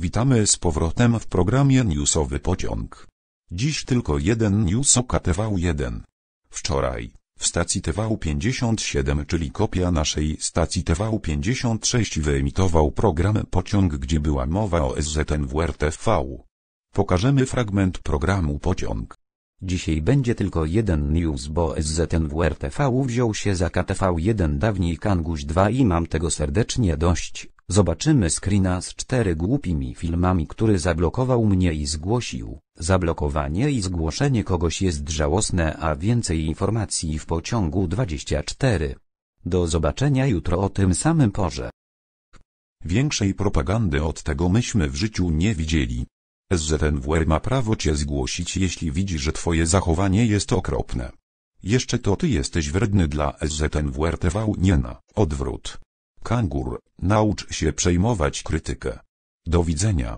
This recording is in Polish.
Witamy z powrotem w programie Newsowy Pociąg. Dziś tylko jeden news o KTV1. Wczoraj, w stacji TV57, czyli kopia naszej stacji TV56 wyemitował program Pociąg, gdzie była mowa o SZNWRTV. Pokażemy fragment programu Pociąg. Dzisiaj będzie tylko jeden news, bo SZNWRTV wziął się za KTV1 dawniej Kanguś 2 i mam tego serdecznie dość. Zobaczymy screena z cztery głupimi filmami, który zablokował mnie i zgłosił. Zablokowanie i zgłoszenie kogoś jest żałosne, a więcej informacji w pociągu 24. Do zobaczenia jutro o tym samym porze. Większej propagandy od tego myśmy w życiu nie widzieli. SZNWR ma prawo cię zgłosić, jeśli widzi, że twoje zachowanie jest okropne. Jeszcze to ty jesteś wredny dla SZNWR TV, nie na odwrót. Kangur, naucz się przejmować krytykę. Do widzenia.